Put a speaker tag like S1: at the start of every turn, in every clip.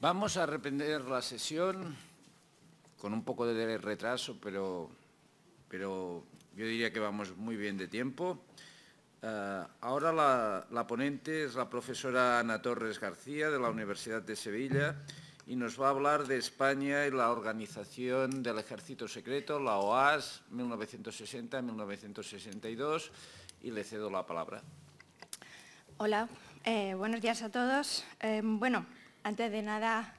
S1: Vamos
S2: a reprender la sesión con un poco de retraso, pero, pero yo diría que vamos muy bien de tiempo. Eh, ahora la, ponente es la profesora Ana Torres García de la Universidad de Sevilla y nos va a hablar de España y la organización del Ejército Secreto, la OAS, 1960-1962, y le cedo la palabra.
S3: Hola, eh, buenos días a todos. Eh, bueno, antes de nada,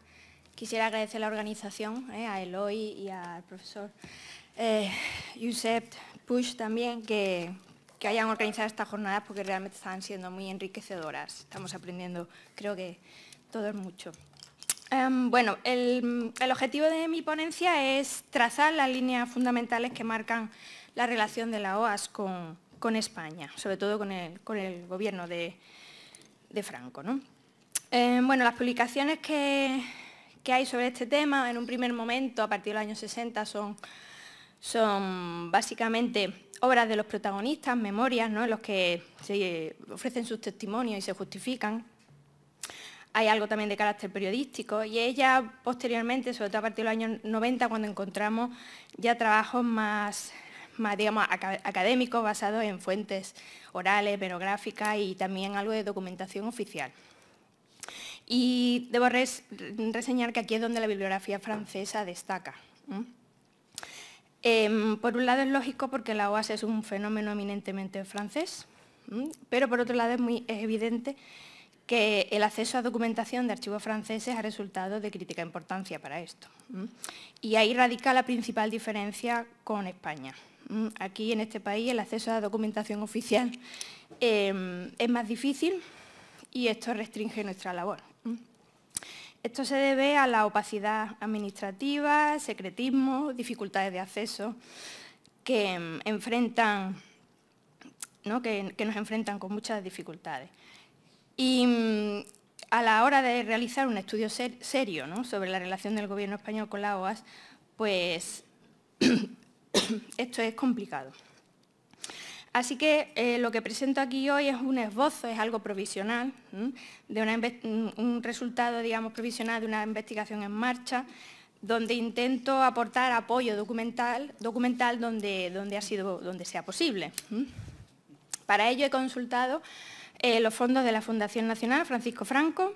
S3: quisiera agradecer a la organización, eh, a Eloy y al profesor eh, Push también, que, hayan organizado estas jornadas porque realmente están siendo muy enriquecedoras. Estamos aprendiendo, creo que todos mucho. Em, bueno, el, objetivo de mi ponencia es trazar las líneas fundamentales que marcan la relación de la OAS con, España, sobre todo con el, gobierno de, de Franco. ¿no? Eh, bueno, las publicaciones que, hay sobre este tema en un primer momento, a partir del año 60, son, básicamente obras de los protagonistas, memorias, en los que se ofrecen sus testimonios y se justifican. Hay algo también de carácter periodístico y ella posteriormente, sobre todo a partir del año años 90, cuando encontramos ya trabajos más, digamos, académicos basados en fuentes orales, verográficas y también algo de documentación oficial. Y debo reseñar que aquí es donde la bibliografía francesa destaca. Em, por un lado es lógico porque la OAS es un fenómeno eminentemente francés, pero por otro lado es, muy, evidente que el acceso a documentación de archivos franceses ha resultado de crítica importancia para esto. Y ahí radica la principal diferencia con España. Aquí en este país el acceso a documentación oficial em, es más difícil y esto restringe nuestra labor. Esto se debe a la opacidad administrativa, secretismo, dificultades de acceso que, em, nos enfrentan con muchas dificultades. Y em, a la hora de realizar un estudio serio sobre la relación del Gobierno español con la OAS, pues esto es complicado. Así que eh, lo que presento aquí hoy es un esbozo, es algo provisional, de un resultado digamos, provisional de una investigación en marcha, donde intento aportar apoyo documental, donde, sea posible. Para ello he consultado eh, los fondos de la Fundación Nacional Francisco Franco,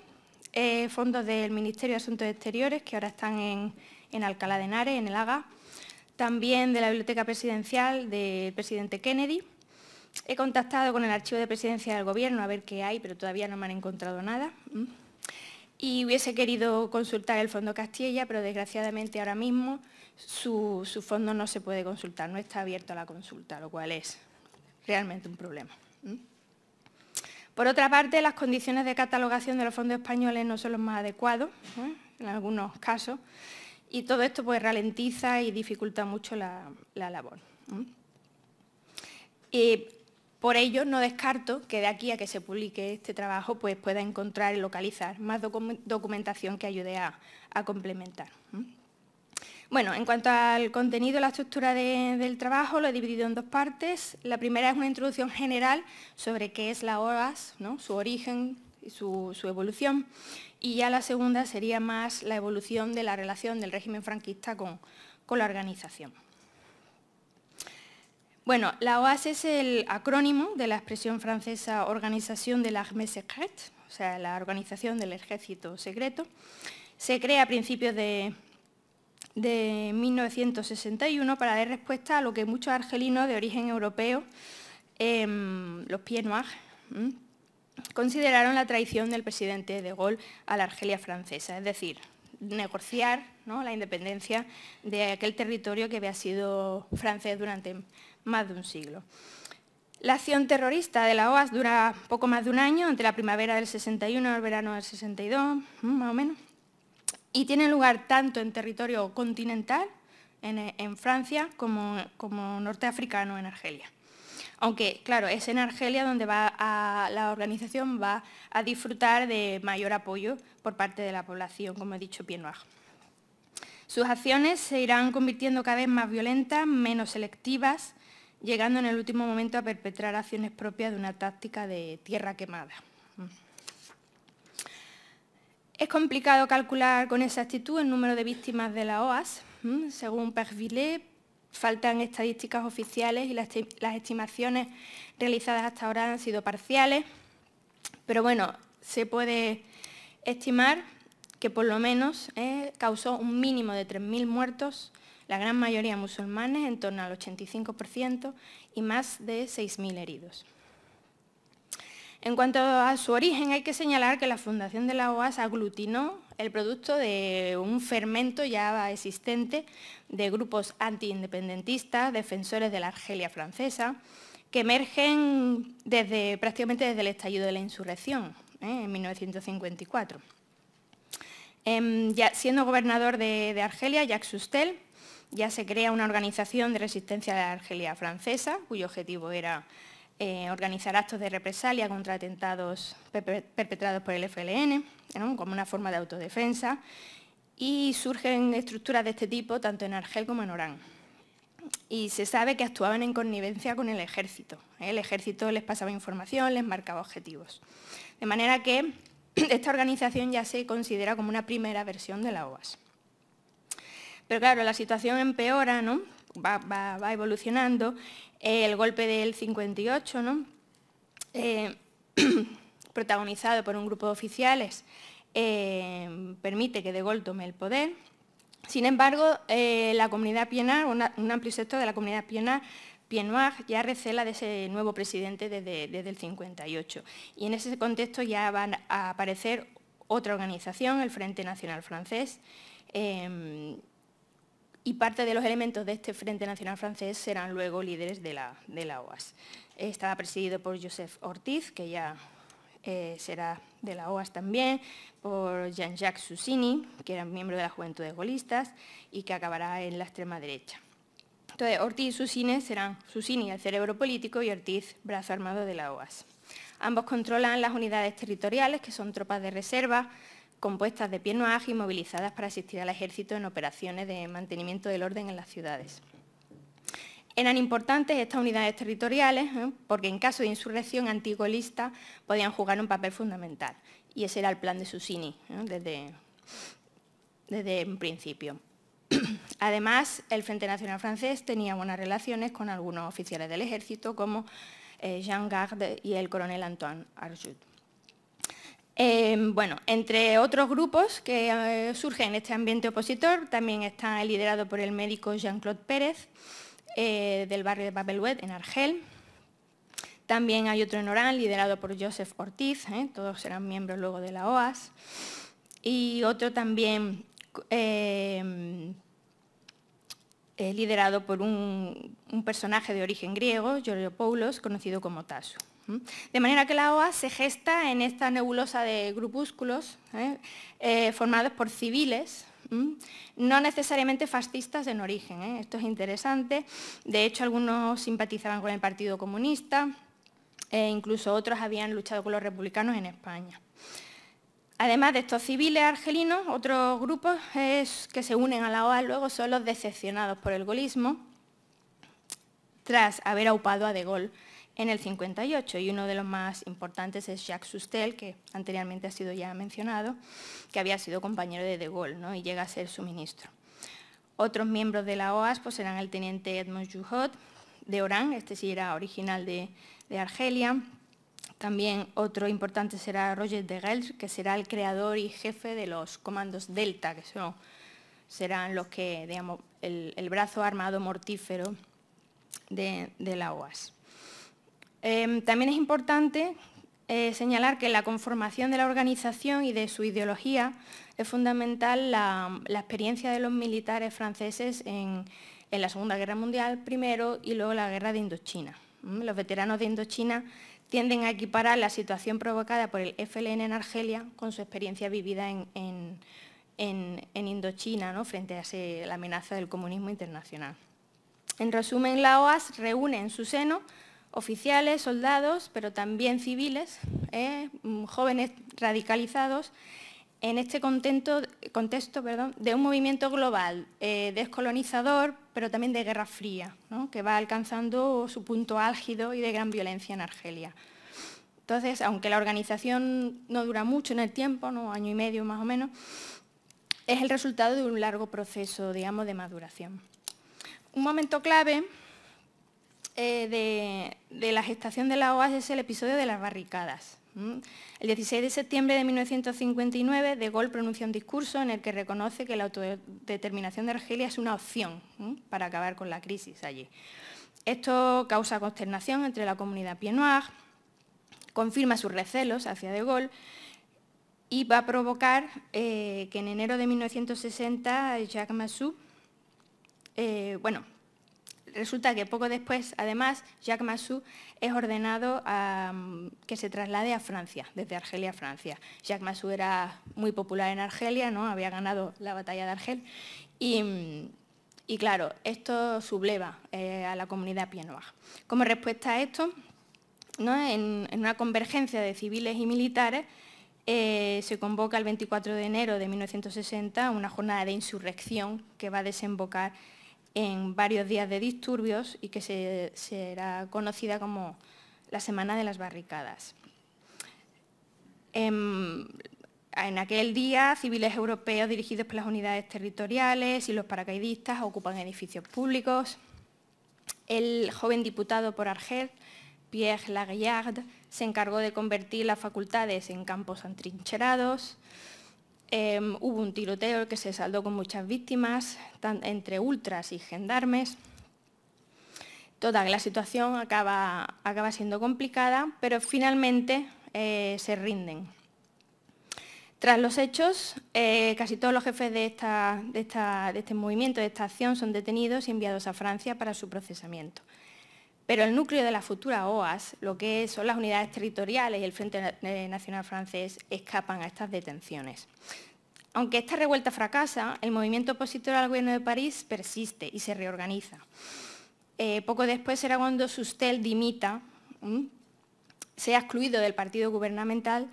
S3: eh, fondos del Ministerio de Asuntos Exteriores, que ahora están en, en Alcalá de Henares, en el AGA, también de la Biblioteca Presidencial del presidente Kennedy, He contactado con el archivo de presidencia del Gobierno a ver qué hay, pero todavía no me han encontrado nada. Y hubiese querido consultar el Fondo Castilla, pero desgraciadamente ahora mismo su, fondo no se puede consultar, no está abierto a la consulta, lo cual es realmente un problema. Por otra parte, las condiciones de catalogación de los fondos españoles no son los más adecuados, en algunos casos, y todo esto pues ralentiza y dificulta mucho la, labor. ¿eh? Por ello, no descarto que de aquí a que se publique este trabajo pues pueda encontrar y localizar más documentación que ayude a, complementar. Bueno, en cuanto al contenido, la estructura del trabajo lo he dividido en dos partes. La primera es una introducción general sobre qué es la OAS, su origen y su, evolución. Y ya la segunda sería más la evolución de la relación del régimen franquista con la organización. Bueno, la OAS e es el acrónimo de la expresión francesa Organización de l'Armée Secrète, o sea, la Organización del Ejército Secreto. Se crea a principios de, 1961 para dar respuesta a lo que muchos argelinos de origen europeo, em, los pieds noirs, consideraron la traición del presidente de Gaulle a la Argelia francesa, es decir, negociar la independencia de aquel territorio que había sido francés durante más de un siglo. La acción terrorista de la OAS dura poco más de un año, entre la primavera del 61 y el verano del 62, mm, más o menos, y tiene lugar tanto en territorio continental, en, eh, Francia, como, norteafricano en Argelia. Aunque, claro, es en Argelia donde la organización va a disfrutar de mayor apoyo por parte de la población, como he dicho, pie Sus acciones se irán convirtiendo cada vez más violentas, menos selectivas, llegando en el último momento a perpetrar acciones propias de una táctica de tierra quemada. Es complicado calcular con exactitud el número de víctimas de la OAS. Según Pervillet, faltan estadísticas oficiales y las estimaciones realizadas hasta ahora han sido parciales, pero bueno, se puede estimar que por lo menos eh, causó un mínimo de 3.000 muertos la gran mayoría musulmanes, en torno al 85%, y más de 6.000 heridos. En cuanto a su origen, hay que señalar que la fundación de la OAS aglutinó el producto de un fermento ya existente de grupos antiindependentistas, defensores de la Argelia francesa, que emergen desde, prácticamente desde el estallido de la insurrección, ¿eh? en 1954. Em, ya, siendo gobernador de, de Argelia, Jacques Sustel ya se crea una organización de resistencia a la Argelia francesa, cuyo objetivo era eh, organizar actos de represalia contra atentados perpetrados por el FLN, como una forma de autodefensa, y surgen estructuras de este tipo tanto en Argel como en Orán. Y se sabe que actuaban en connivencia con el ejército. ¿eh? El ejército les pasaba información, les marcaba objetivos. De manera que esta organización ya se considera como una primera versión de la OAS. Pero claro, la situación empeora, ¿no? va, evolucionando. Eh, el golpe del 58, eh, protagonizado por un grupo de oficiales, eh, permite que De Gaulle tome el poder. Sin embargo, la comunidad pienar, un amplio sector de la comunidad pienar, Pienoir ya recela de ese nuevo presidente desde, el 58. Y en ese contexto ya van a aparecer otra organización, el Frente Nacional Francés, em, y parte de los elementos de este Frente Nacional Francés serán luego líderes de la, OAS. Estaba presidido por Joseph Ortiz, que ya eh, será de la OAS también, por Jean-Jacques Susini, que era miembro de la Juventud de Golistas y que acabará en la extrema derecha. Entonces, Ortiz y Sussini serán Susini el cerebro político y Ortiz brazo armado de la OAS. Ambos controlan las unidades territoriales, que son tropas de reserva, compuestas de piernas y movilizadas para asistir al ejército en operaciones de mantenimiento del orden en las ciudades. Eran importantes estas unidades territoriales ¿eh? porque en caso de insurrección antigolista podían jugar un papel fundamental y ese era el plan de Susini ¿eh? desde, desde un principio. Además, el Frente Nacional Francés tenía buenas relaciones con algunos oficiales del ejército como eh, Jean Garde y el coronel Antoine Arjut. Em, bueno, entre otros grupos que eh, surgen en este ambiente opositor, también está liderado por el médico Jean-Claude Pérez, eh, del barrio de Babelouet, en Argel. También hay otro en Orán, liderado por Joseph Ortiz, ¿eh? todos serán miembros luego de la OAS. Y otro también liderado por un, un, personaje de origen griego, Giorgio Poulos, conocido como Tasso. De manera que la OA se gesta en esta nebulosa de grupúsculos ¿eh? Eh, formados por civiles, no necesariamente fascistas en origen. ¿eh? Esto es interesante. De hecho, algunos simpatizaban con el Partido Comunista e incluso otros habían luchado con los republicanos en España. Además de estos civiles argelinos, otros grupos que se unen a la OA luego son los decepcionados por el golismo, tras haber aupado a De Gaulle en el 58 y uno de los más importantes es Jacques Soustel, que anteriormente ha sido ya mencionado, que había sido compañero de De Gaulle y llega a ser su ministro. Otros miembros de la OAS pues, el teniente Edmond Juhot de Orán, este sí era original de, Argelia. También otro importante será Roger de Gels, que será el creador y jefe de los comandos Delta, que son, serán los que, digamos, el, brazo armado mortífero de la OAS. Em, también es importante eh, señalar que en la conformación de la organización y de su ideología es fundamental la, experiencia de los militares franceses en, la Segunda Guerra Mundial primero y luego la Guerra de Indochina. Los veteranos de Indochina tienden a equiparar la situación provocada por el FLN en Argelia con su experiencia vivida en, Indochina frente a la amenaza del comunismo internacional. En resumen, la OAS reúne en su seno oficiales, soldados, pero también civiles, ¿eh? mm, jóvenes radicalizados, en este contento, contexto de un movimiento global eh, descolonizador, pero también de guerra fría, que va alcanzando su punto álgido y de gran violencia en Argelia. Entonces, aunque la organización no dura mucho en el tiempo, año y medio más o menos, es el resultado de un largo proceso, digamos, de maduración. Un momento clave eh, de, la gestación de la OAS es el episodio de las barricadas. El 16 de septiembre de 1959, De Gaulle pronuncia un discurso en el que reconoce que la autodeterminación de Argelia es una opción para acabar con la crisis allí. Esto causa consternación entre la comunidad pienoir, confirma sus recelos hacia De Gaulle y va a provocar eh, que en enero de 1960 Jacques Massou, eh, bueno, resulta que poco después, además, Jacques Massou es ordenado a, mm, que se traslade a Francia, desde Argelia a Francia. Jacques Massou era muy popular en Argelia, ¿no? había ganado la batalla de Argel y, mm, claro, esto subleva eh, a la comunidad pienoa. Como respuesta a esto, en, una convergencia de civiles y militares, eh, se convoca el 24 de enero de 1960 una jornada de insurrección que va a desembocar en varios días de disturbios y que será conocida como la Semana de las Barricadas. Em, en, aquel día, civiles europeos dirigidos por las unidades territoriales y los paracaidistas ocupan edificios públicos. El joven diputado por Argel, Pierre Lagarde, se encargó de convertir las facultades en campos antrincherados. Em, hubo un tiroteo que se saldó con muchas víctimas, entre ultras y gendarmes. Toda la situación acaba, siendo complicada, pero finalmente eh, se rinden. Tras los hechos, eh, casi todos los jefes de este movimiento, de esta acción, son detenidos y enviados a Francia para su procesamiento. Pero el núcleo de la futura OAS, lo que son las unidades territoriales y el Frente Nacional Francés, escapan a estas detenciones. Aunque esta revuelta fracasa, el movimiento opositor al gobierno de París persiste y se reorganiza. Eh, poco después será cuando Sustel dimita, sea excluido del partido gubernamental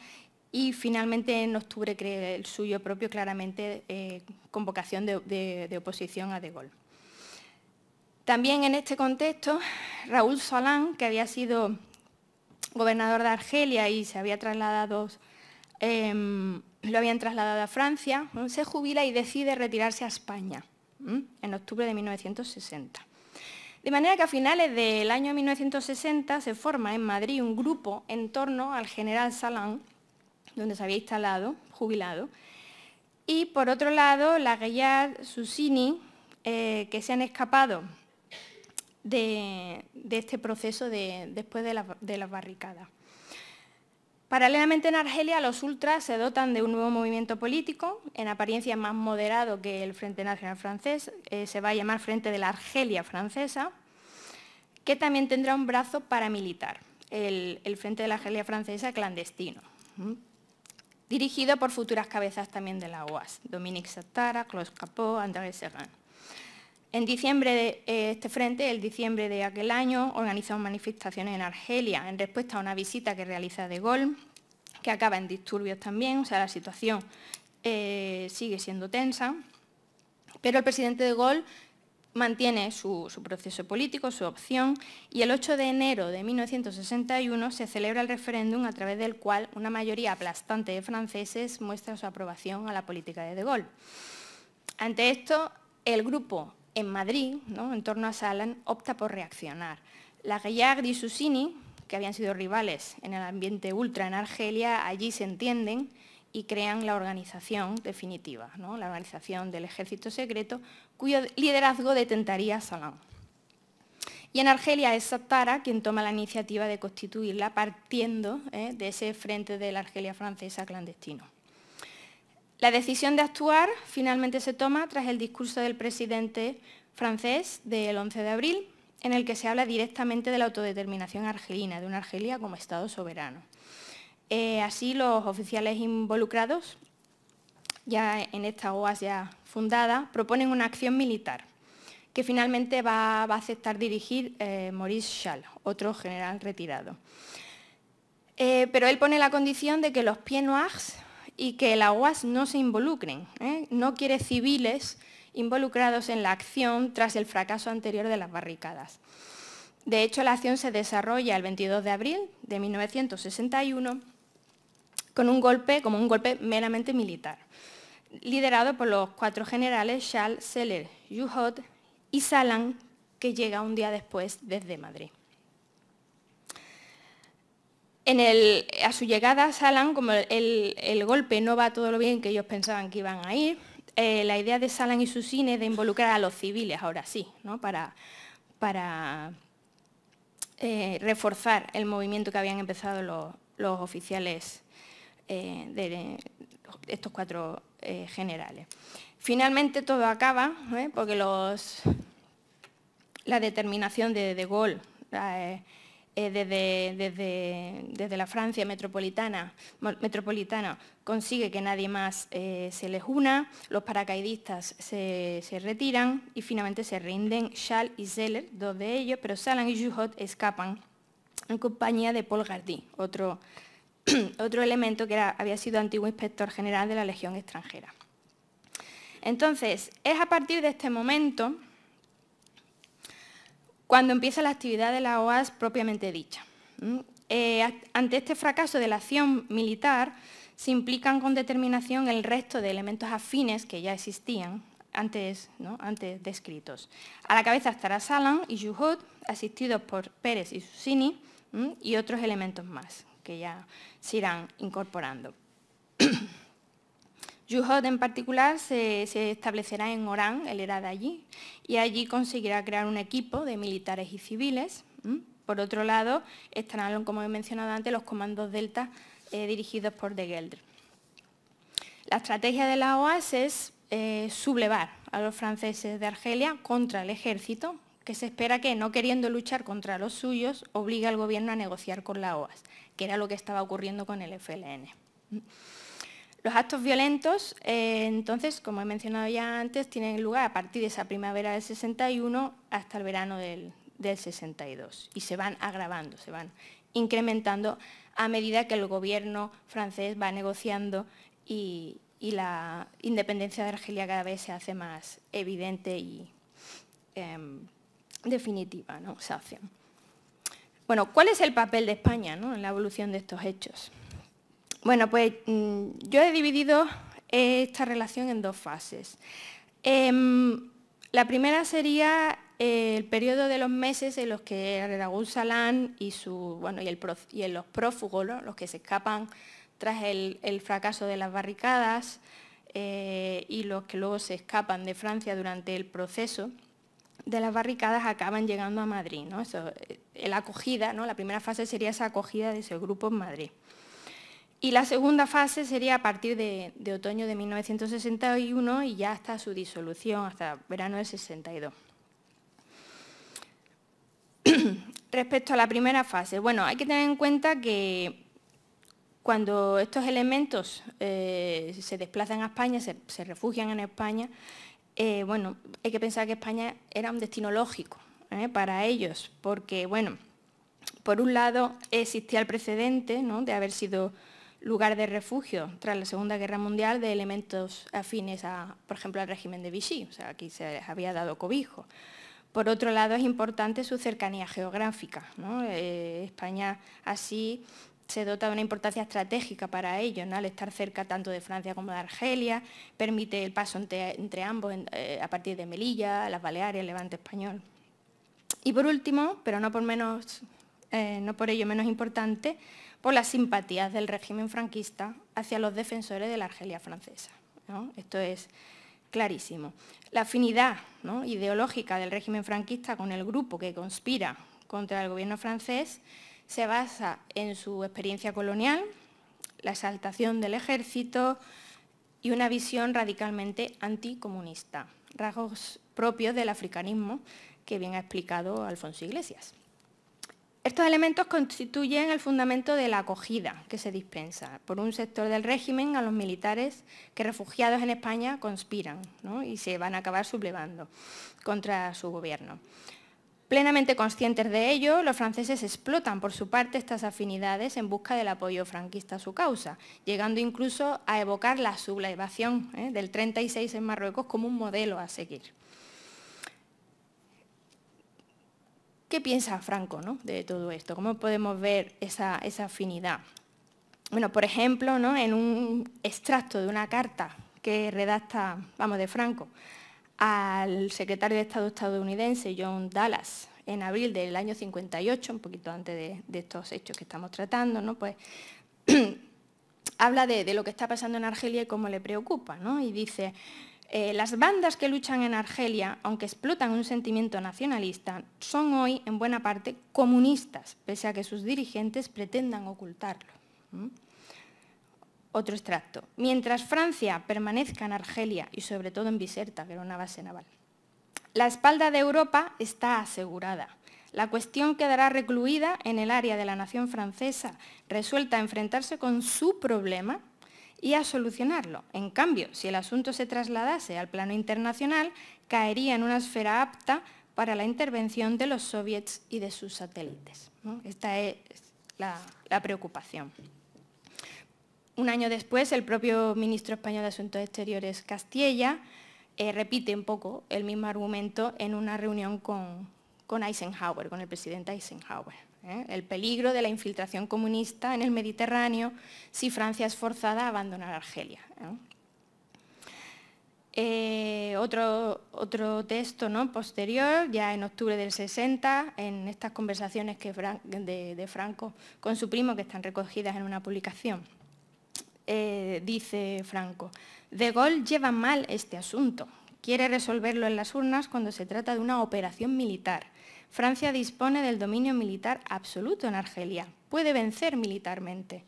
S3: y finalmente en octubre cree el suyo propio claramente eh, convocación de, de oposición a De Gaulle. También en este contexto, Raúl salán que había sido gobernador de Argelia y se había trasladado, em, lo habían trasladado a Francia, se jubila y decide retirarse a España en octubre de 1960. De manera que a finales del año 1960 se forma en Madrid un grupo en torno al general Salán, donde se había instalado, jubilado, y por otro lado la Gaillard Susini, eh, que se han escapado de, este proceso después de, las barricadas. Paralelamente en Argelia, los ultras se dotan de un nuevo movimiento político, en apariencia más moderado que el Frente Nacional Francés, eh, se va a llamar Frente de la Argelia Francesa, que también tendrá un brazo paramilitar, el, Frente de la Argelia Francesa clandestino, dirigido por futuras cabezas también de la OAS, Dominique Sattara, Claude Capot, André Serran. En diciembre de eh, este frente, el diciembre de aquel año, organizamos manifestaciones en Argelia en respuesta a una visita que realiza De Gaulle, que acaba en disturbios también, o sea, la situación eh, sigue siendo tensa, pero el presidente de Gaulle mantiene su, su, proceso político, su opción, y el 8 de enero de 1961 se celebra el referéndum a través del cual una mayoría aplastante de franceses muestra su aprobación a la política de De Gaulle. Ante esto, el grupo en Madrid, en torno a Salan, opta por reaccionar. La Gaillard y Susini, que habían sido rivales en el ambiente ultra en Argelia, allí se entienden y crean la organización definitiva, la organización del ejército secreto, cuyo liderazgo detentaría Salán. Y en Argelia es Sattara quien toma la iniciativa de constituirla partiendo ¿eh? de ese frente de la Argelia francesa clandestino. La decisión de actuar finalmente se toma tras el discurso del presidente francés del 11 de abril, en el que se habla directamente de la autodeterminación argelina, de una Argelia como Estado soberano. Eh, así, los oficiales involucrados, ya en esta OAS ya fundada, proponen una acción militar que finalmente va, a aceptar dirigir eh, Maurice Schall, otro general retirado. Eh, pero él pone la condición de que los pieds noirs, y que el UAS no se involucren. ¿eh? No quiere civiles involucrados en la acción tras el fracaso anterior de las barricadas. De hecho, la acción se desarrolla el 22 de abril de 1961 con un golpe, como un golpe meramente militar, liderado por los cuatro generales Charles Seller, Juhot y Salan, que llega un día después desde Madrid a su llegada a Salan, como el, golpe no va todo lo bien que ellos pensaban que iban a ir, eh, la idea de Salan y su es de involucrar a los civiles, ahora sí, para, eh, reforzar el movimiento que habían empezado los, oficiales eh, de estos cuatro generales. Finalmente todo acaba, porque la determinación de De Gaulle eh, desde, la Francia metropolitana, consigue que nadie más eh, se les una, los paracaidistas se, retiran y finalmente se rinden Schall y Zeller, dos de ellos, pero Salan y Juhot escapan en compañía de Paul Gardí, otro, elemento que había sido antiguo inspector general de la Legión extranjera. Entonces, es a partir de este momento cuando empieza la actividad de la OAS propiamente dicha. Eh, ante este fracaso de la acción militar, se implican con determinación el resto de elementos afines que ya existían antes, antes descritos. A la cabeza estará Salan y Juhud, asistidos por Pérez y Susini, y otros elementos más que ya se irán incorporando. Juhot, en particular se, establecerá en Orán, él era de allí, y allí conseguirá crear un equipo de militares y civiles. Por otro lado, estarán, como he mencionado antes, los comandos Delta eh, dirigidos por De Gelder. La estrategia de la OAS es eh, sublevar a los franceses de Argelia contra el ejército, que se espera que, no queriendo luchar contra los suyos, obligue al gobierno a negociar con la OAS, que era lo que estaba ocurriendo con el FLN. Los actos violentos, eh, entonces, como he mencionado ya antes, tienen lugar a partir de esa primavera del 61 hasta el verano del, 62 y se van agravando, se van incrementando a medida que el gobierno francés va negociando y, la independencia de Argelia cada vez se hace más evidente y em, definitiva, ¿no? bueno, ¿cuál es el papel de España en la evolución de estos hechos? Bueno, pues mm, yo he dividido esta relación en dos fases. Em, la primera sería el periodo de los meses en los que Redagul Salán y, y, los prófugos, los que se escapan tras el, fracaso de las barricadas eh, y los que luego se escapan de Francia durante el proceso de las barricadas, acaban llegando a Madrid. Eh, la acogida, la primera fase sería esa acogida de ese grupo en Madrid. Y la segunda fase sería a partir de, otoño de 1961 y ya hasta su disolución, hasta verano de 62. Respecto a la primera fase, bueno, hay que tener en cuenta que cuando estos elementos eh, se desplazan a España, se, refugian en España, eh, bueno, hay que pensar que España era un destino lógico ¿eh? para ellos, porque, bueno, por un lado existía el precedente de haber sido lugar de refugio tras la Segunda Guerra Mundial de elementos afines, a, por ejemplo, al régimen de Vichy, o sea, aquí se les había dado cobijo. Por otro lado, es importante su cercanía geográfica. Eh, España así se dota de una importancia estratégica para ellos, ¿no? al estar cerca tanto de Francia como de Argelia, permite el paso entre, ambos eh, a partir de Melilla, las Baleares, el Levante español. Y por último, pero no por, menos, eh, no por ello menos importante, por las simpatías del régimen franquista hacia los defensores de la Argelia francesa. Esto es clarísimo. La afinidad ideológica del régimen franquista con el grupo que conspira contra el gobierno francés se basa en su experiencia colonial, la exaltación del ejército y una visión radicalmente anticomunista, rasgos propios del africanismo que bien ha explicado Alfonso Iglesias. Estos elementos constituyen el fundamento de la acogida que se dispensa por un sector del régimen a los militares que refugiados en España conspiran y se van a acabar sublevando contra su gobierno. Plenamente conscientes de ello, los franceses explotan por su parte estas afinidades en busca del apoyo franquista a su causa, llegando incluso a evocar la sublevación ¿eh? del 36 en Marruecos como un modelo a seguir. ¿Qué piensa Franco ¿no? de todo esto? ¿Cómo podemos ver esa, afinidad? Bueno, por ejemplo, ¿no? en un extracto de una carta que redacta, vamos, de Franco, al secretario de Estado estadounidense John Dallas en abril del año 58, un poquito antes de, estos hechos que estamos tratando, ¿no? pues habla de, de, lo que está pasando en Argelia y cómo le preocupa, ¿no? y dice, eh, las bandas que luchan en Argelia, aunque explotan un sentimiento nacionalista, son hoy en buena parte comunistas, pese a que sus dirigentes pretendan ocultarlo. Otro extracto. Mientras Francia permanezca en Argelia y sobre todo en Biserta, que era una base naval, la espalda de Europa está asegurada. La cuestión quedará recluida en el área de la nación francesa, resuelta a enfrentarse con su problema y a solucionarlo. En cambio, si el asunto se trasladase al plano internacional, caería en una esfera apta para la intervención de los soviets y de sus satélites. Esta es la, preocupación. Un año después, el propio ministro español de Asuntos Exteriores, Castilla, eh, repite un poco el mismo argumento en una reunión con Eisenhower, con el presidente Eisenhower. ¿eh? el peligro de la infiltración comunista en el Mediterráneo si Francia es forzada a abandonar Argelia. Eh, otro, texto posterior, ya en octubre del 60, en estas conversaciones que de, de, Franco con su primo, que están recogidas en una publicación, eh, dice Franco, De Gaulle lleva mal este asunto, Quiere resolverlo en las urnas cuando se trata de una operación militar. Francia dispone del dominio militar absoluto en Argelia. Puede vencer militarmente.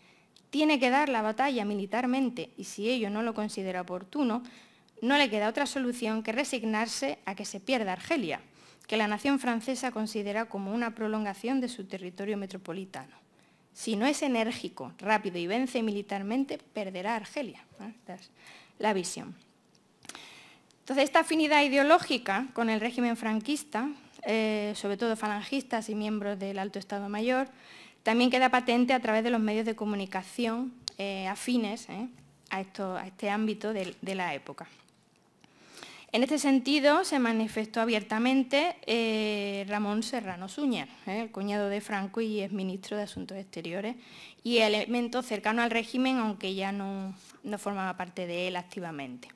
S3: Tiene que dar la batalla militarmente y si ello no lo considera oportuno, no le queda otra solución que resignarse a que se pierda Argelia, que la nación francesa considera como una prolongación de su territorio metropolitano. Si no es enérgico, rápido y vence militarmente, perderá Argelia. Esta es la visión. Entonces, esta afinidad ideológica con el régimen franquista, eh, sobre todo falangistas y miembros del Alto Estado Mayor, también queda patente a través de los medios de comunicación eh, afines eh, a, este ámbito de, la época. En este sentido, se manifestó abiertamente Ramón Serrano Suñer, el cuñado de Franco y exministro de Asuntos Exteriores, y elemento cercano al régimen, aunque ya no, no formaba parte de él activamente.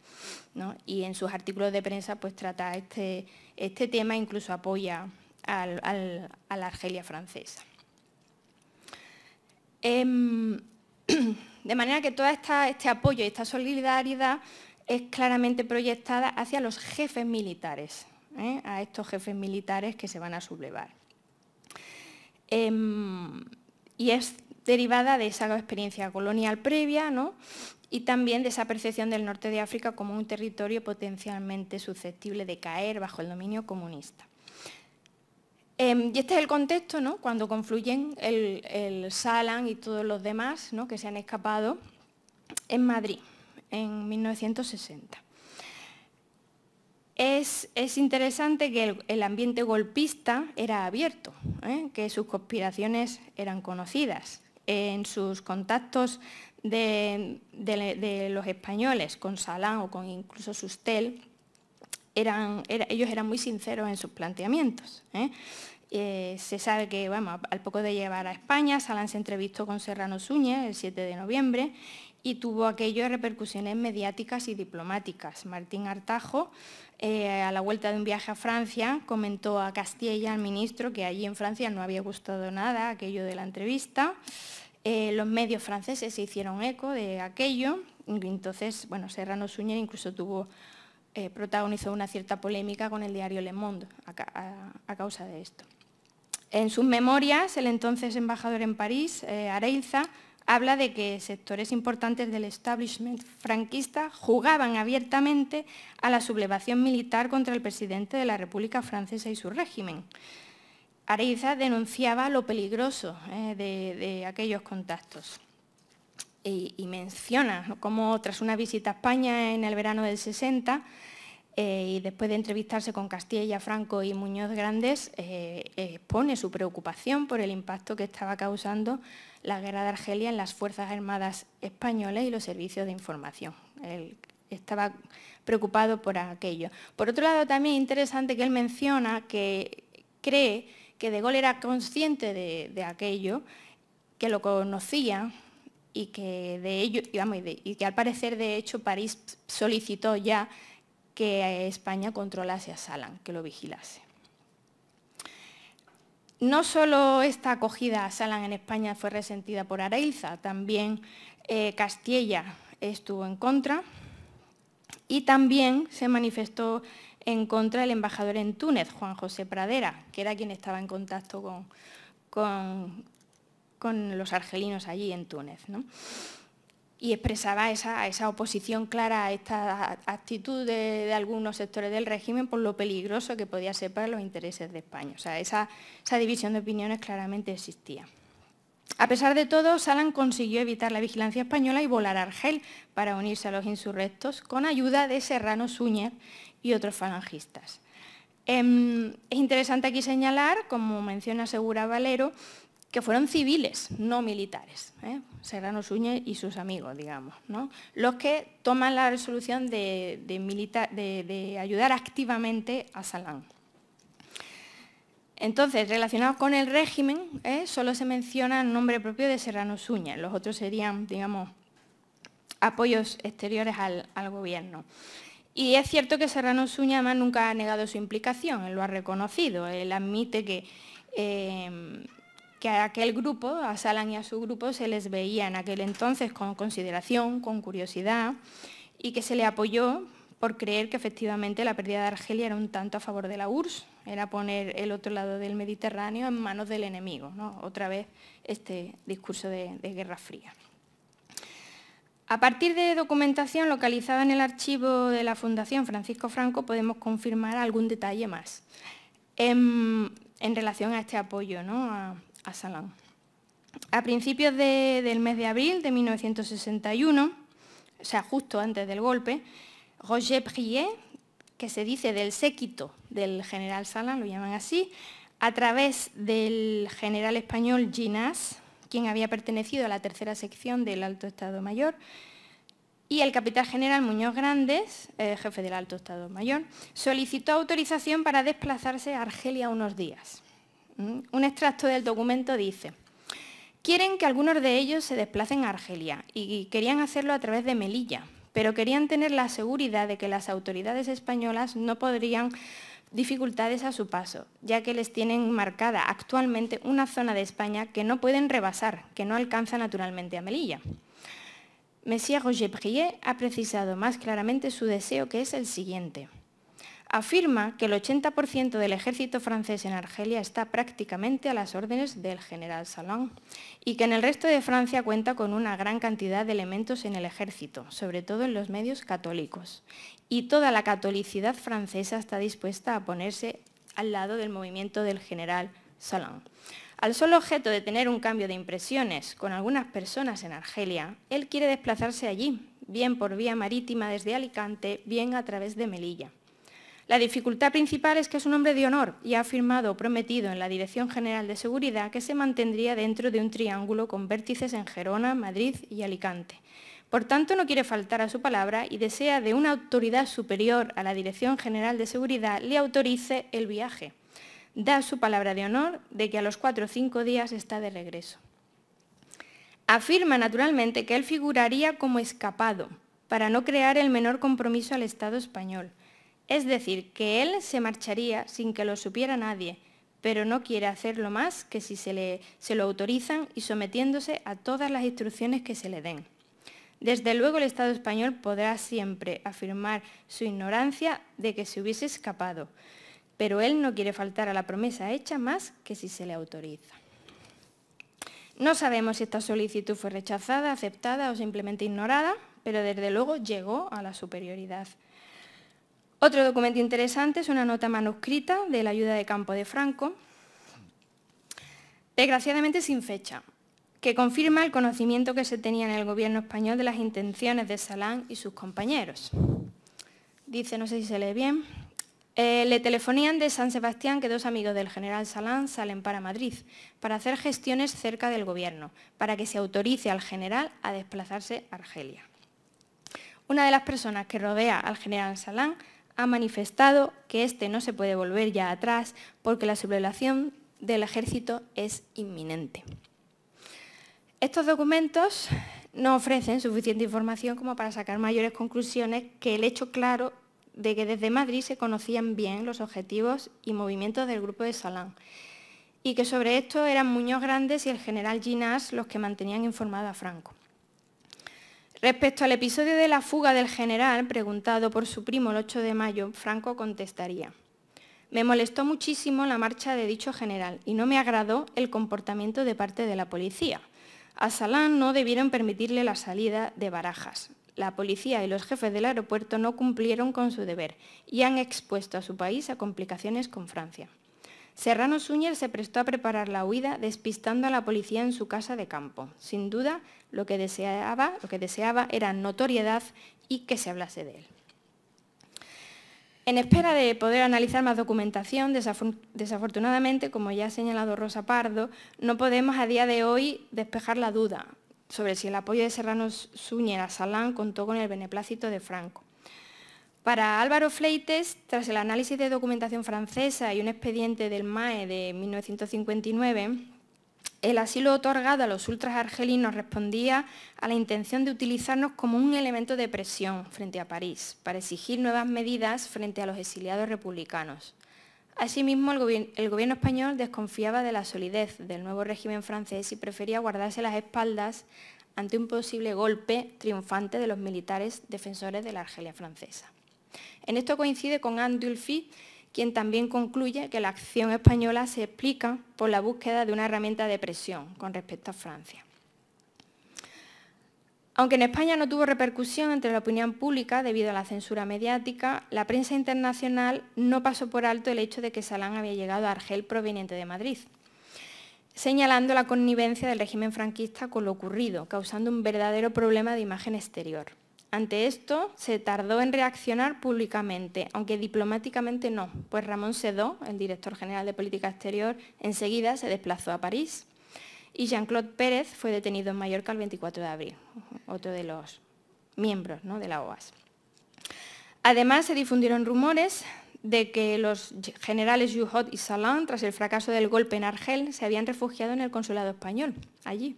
S3: ¿no? Y en sus artículos de prensa pues trata este, este tema, incluso apoya a la Argelia francesa. Em, de manera que todo este apoyo y esta solidaridad es claramente proyectada hacia los jefes militares, ¿eh? a estos jefes militares que se van a sublevar. Em, y es derivada de esa experiencia colonial previa, ¿no? y también de esa percepción del norte de África como un territorio potencialmente susceptible de caer bajo el dominio comunista. Em, y este es el contexto, cuando confluyen el, el y todos los demás que se han escapado en Madrid en 1960. Es, interesante que el, ambiente golpista era abierto, ¿eh? que sus conspiraciones eran conocidas en sus contactos de, los españoles con Salán o con incluso Sustel, ellos eran muy sinceros en sus planteamientos. ¿eh? Eh, se sabe que, al poco de llevar a España, Salán se entrevistó con Serrano Zúñez el 7 de noviembre y tuvo aquello repercusiones mediáticas y diplomáticas. Martín Artajo, eh, a la vuelta de un viaje a Francia, comentó a Castilla, al ministro, que allí en Francia no había gustado nada aquello de la entrevista. Eh, los medios franceses se hicieron eco de aquello. Entonces, bueno, Serrano Suñer incluso tuvo eh, protagonizó una cierta polémica con el diario Le Monde a, causa de esto. En sus memorias, el entonces embajador en París, Areilza... Areiza, habla de que sectores importantes del establishment franquista jugaban abiertamente a la sublevación militar contra el presidente de la República Francesa y su régimen. Areiza denunciaba lo peligroso eh, de, aquellos contactos y, y menciona cómo tras una visita a España en el verano del 60, eh, y después de entrevistarse con Castilla, Franco y Muñoz Grandes, eh, expone su preocupación por el impacto que estaba causando la guerra de Argelia en las Fuerzas Armadas españolas y los servicios de información. Él estaba preocupado por aquello. Por otro lado, también interesante que él menciona que cree que De Gaulle era consciente de, aquello, que lo conocía, y que de ello, y que al parecer de hecho París solicitó ya que España controlase a Salan, que lo vigilase. No solo esta acogida a Salan en España fue resentida por Areilza, también eh, Castilla estuvo en contra y también se manifestó en contra el embajador en Túnez, Juan José Pradera, que era quien estaba en contacto con, con, los argelinos allí en Túnez y expresaba esa, oposición clara a esta actitud de, algunos sectores del régimen por lo peligroso que podía ser para los intereses de España. O sea, esa, división de opiniones claramente existía. A pesar de todo, Salan consiguió evitar la vigilancia española y volar a Argel para unirse a los insurrectos con ayuda de Serrano Suñer y otros falangistas. Em, es interesante aquí señalar, como menciona Segura Valero, que fueron civiles, no militares, ¿eh? Serrano Suñez y sus amigos, digamos, los que toman la resolución de, ayudar activamente a Salán. Entonces, relacionados con el régimen, ¿eh? solo se menciona el nombre propio de Serrano Suñez, los otros serían, digamos, apoyos exteriores al, gobierno. Y es cierto que Serrano Suña además nunca ha negado su implicación, él lo ha reconocido, él admite que eh, que a aquel grupo, a Salan y a su grupo, se les veía en aquel entonces con consideración, con curiosidad y que se le apoyó por creer que efectivamente la pérdida de Argelia era un tanto a favor de la URSS, era poner el otro lado del Mediterráneo en manos del enemigo, ¿no? otra vez este discurso de, Guerra Fría. A partir de documentación localizada en el archivo de la Fundación Francisco Franco podemos confirmar algún detalle más en, relación a este apoyo ¿no? a A principios del mes de abril de 1961, o sea, justo antes del golpe, Roger Priet, que se dice del séquito del general Salán, lo llaman así, a través del general español Ginas, quien había pertenecido a la tercera sección del Alto Estado Mayor, y el capitán general Muñoz Grandes, eh, jefe del Alto Estado Mayor, solicitó autorización para desplazarse a Argelia unos días. Un extracto del documento dice, quieren que algunos de ellos se desplacen a Argelia y querían hacerlo a través de Melilla, pero querían tener la seguridad de que las autoridades españolas no podrían dificultades a su paso, ya que les tienen marcada actualmente una zona de España que no pueden rebasar, que no alcanza naturalmente a Melilla. Monsieur Roger Priet ha precisado más claramente su deseo que es el siguiente – afirma que el 80% del ejército francés en Argelia está prácticamente a las órdenes del general Salón y que en el resto de Francia cuenta con una gran cantidad de elementos en el ejército, sobre todo en los medios católicos. Y toda la catolicidad francesa está dispuesta a ponerse al lado del movimiento del general Salón. Al solo objeto de tener un cambio de impresiones con algunas personas en Argelia, él quiere desplazarse allí, bien por vía marítima desde Alicante, bien a través de Melilla. La dificultad principal es que es un hombre de honor y ha firmado o prometido en la Dirección General de Seguridad que se mantendría dentro de un triángulo con vértices en Gerona, Madrid y Alicante. Por tanto, no quiere faltar a su palabra y desea de una autoridad superior a la Dirección General de Seguridad le autorice el viaje. Da su palabra de honor de que a los cuatro o cinco días está de regreso. Afirma naturalmente que él figuraría como escapado para no crear el menor compromiso al Estado español. Es decir, que él se marcharía sin que lo supiera nadie, pero no quiere hacerlo más que si se, le, se lo autorizan y sometiéndose a todas las instrucciones que se le den. Desde luego el Estado español podrá siempre afirmar su ignorancia de que se hubiese escapado, pero él no quiere faltar a la promesa hecha más que si se le autoriza. No sabemos si esta solicitud fue rechazada, aceptada o simplemente ignorada, pero desde luego llegó a la superioridad. Otro documento interesante es una nota manuscrita de la ayuda de campo de Franco, desgraciadamente sin fecha, que confirma el conocimiento que se tenía en el gobierno español de las intenciones de Salán y sus compañeros. Dice, no sé si se lee bien, eh, le telefonían de San Sebastián que dos amigos del general Salán salen para Madrid para hacer gestiones cerca del gobierno, para que se autorice al general a desplazarse a Argelia. Una de las personas que rodea al general Salán ha manifestado que este no se puede volver ya atrás porque la sublevación del ejército es inminente. Estos documentos no ofrecen suficiente información como para sacar mayores conclusiones que el hecho claro de que desde Madrid se conocían bien los objetivos y movimientos del grupo de Salán y que sobre esto eran Muñoz Grandes y el general Ginás los que mantenían informado a Franco. Respecto al episodio de la fuga del general, preguntado por su primo el 8 de mayo, Franco contestaría, me molestó muchísimo la marcha de dicho general y no me agradó el comportamiento de parte de la policía. A Salán no debieron permitirle la salida de barajas. La policía y los jefes del aeropuerto no cumplieron con su deber y han expuesto a su país a complicaciones con Francia. Serrano Súñer se prestó a preparar la huida despistando a la policía en su casa de campo. Sin duda, lo que deseaba, lo que deseaba era notoriedad y que se hablase de él. En espera de poder analizar más documentación, desafortunadamente, como ya ha señalado Rosa Pardo, no podemos a día de hoy despejar la duda sobre si el apoyo de Serrano Súñer a Salán contó con el beneplácito de Franco. Para Álvaro Fleites, tras el análisis de documentación francesa y un expediente del MAE de 1959, el asilo otorgado a los ultras argelinos respondía a la intención de utilizarnos como un elemento de presión frente a París para exigir nuevas medidas frente a los exiliados republicanos. Asimismo, el, el, gobierno español desconfiaba de la solidez del nuevo régimen francés y prefería guardarse las espaldas ante un posible golpe triunfante de los militares defensores de la Argelia francesa. En esto coincide con Anne quien también concluye que la acción española se explica por la búsqueda de una herramienta de presión con respecto a Francia. Aunque en España no tuvo repercusión entre la opinión pública debido a la censura mediática, la prensa internacional no pasó por alto el hecho de que Salán había llegado a Argel proveniente de Madrid, señalando la connivencia del régimen franquista con lo ocurrido, causando un verdadero problema de imagen exterior. Ante esto, se tardó en reaccionar públicamente, aunque diplomáticamente no, pues Ramón Sedó, el director general de Política Exterior, enseguida se desplazó a París y Jean-Claude Pérez fue detenido en Mallorca el 24 de abril, otro de los miembros de la OAS. Además, se difundieron rumores de que los generales Juhot y Salán, tras el fracaso del golpe en Argel, se habían refugiado en el consulado español, allí.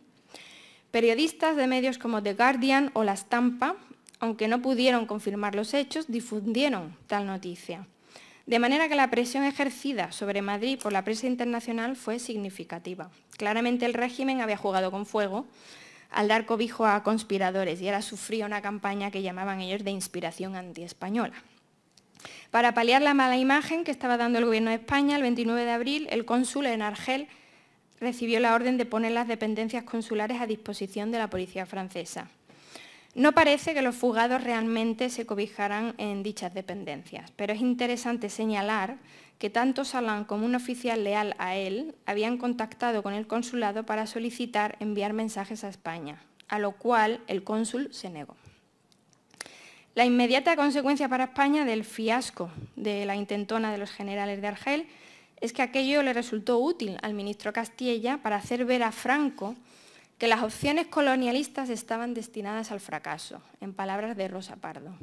S3: Periodistas de medios como The Guardian o La Stampa aunque no pudieron confirmar los hechos, difundieron tal noticia. De manera que la presión ejercida sobre Madrid por la prensa internacional fue significativa. Claramente el régimen había jugado con fuego al dar cobijo a conspiradores y ahora sufría una campaña que llamaban ellos de inspiración antiespañola. Para paliar la mala imagen que estaba dando el Gobierno de España, el 29 de abril, el cónsul en Argel recibió la orden de poner las dependencias consulares a disposición de la policía francesa. No parece que los fugados realmente se cobijaran en dichas dependencias, pero es interesante señalar que tanto Salán como un oficial leal a él habían contactado con el consulado para solicitar enviar mensajes a España, a lo cual el cónsul se negó. La inmediata consecuencia para España del fiasco de la intentona de los generales de Argel es que aquello le resultó útil al ministro Castilla para hacer ver a Franco que las opciones colonialistas estaban destinadas al fracaso, en palabras de Rosa Pardo.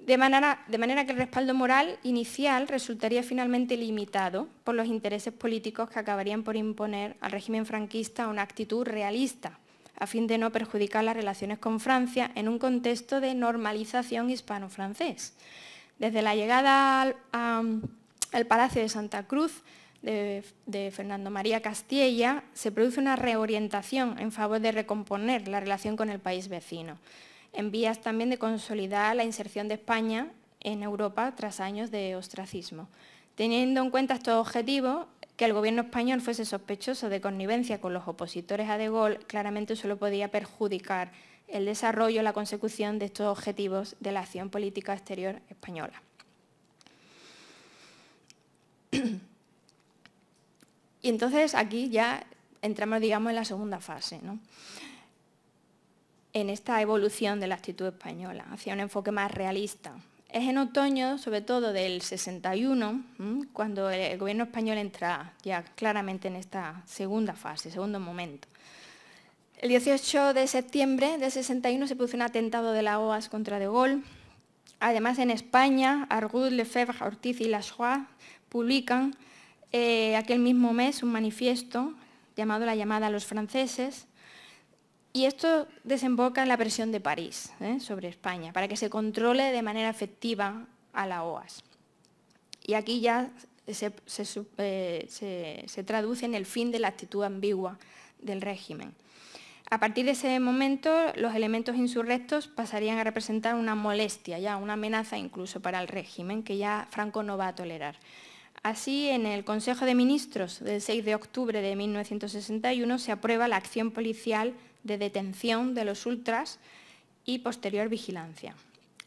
S3: De manera, que el respaldo moral inicial resultaría finalmente limitado por los intereses políticos que acabarían por imponer al régimen franquista una actitud realista, a fin de no perjudicar las relaciones con Francia en un contexto de normalización hispano-francés. Desde la llegada al Palacio de Santa Cruz, de, Fernando María Castilla, se produce una reorientación en favor de recomponer la relación con el país vecino, en vías también de consolidar la inserción de España en Europa tras años de ostracismo. Teniendo en cuenta estos objetivos, que el gobierno español fuese sospechoso de connivencia con los opositores a De Gaulle, claramente solo podía perjudicar el desarrollo, la consecución de estos objetivos de la acción política exterior española. Y entonces aquí ya entramos, digamos, en la segunda fase, en esta evolución de la actitud española hacia un enfoque más realista. Es en otoño, sobre todo del 61, cuando el gobierno español entra ya claramente en esta segunda fase, segundo momento. El 18 de septiembre del 61 se produce un atentado de la OAS contra De Gaulle. Además, en España, Argud, Lefebvre, Ortiz y Lachois publican eh, aquel mismo mes un manifiesto llamado La llamada a los franceses, y esto desemboca en la presión de París ¿eh? sobre España, para que se controle de manera efectiva a la OAS. Y aquí ya eh, se, se traduce en el fin de la actitud ambigua del régimen. A partir de ese momento, los elementos insurrectos pasarían a representar una molestia, ya una amenaza incluso para el régimen, que ya Franco no va a tolerar. Así, en el Consejo de Ministros del 6 de octubre de 1961 se aprueba la acción policial de detención de los ultras y posterior vigilancia.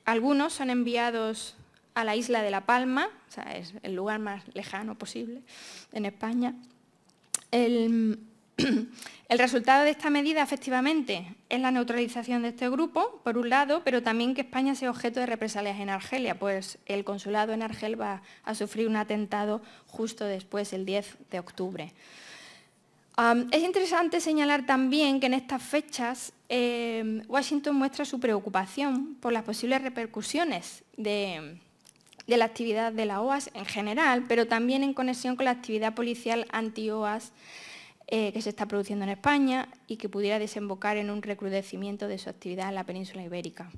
S3: Algunos son enviados a la isla de La Palma, es el lugar más lejano posible en España. El resultado de esta medida, efectivamente, es la neutralización de este grupo, por un lado, pero también que España sea objeto de represalias en Argelia, pues el consulado en Argel va a sufrir un atentado justo después, el 10 de octubre. es interesante señalar también que en estas fechas em, Washington muestra su preocupación por las posibles repercusiones de, de la actividad de la OAS en general, pero también en conexión con la actividad policial anti-OAS eh, que se está produciendo en España y que pudiera desembocar en un recrudecimiento de su actividad en la península ibérica.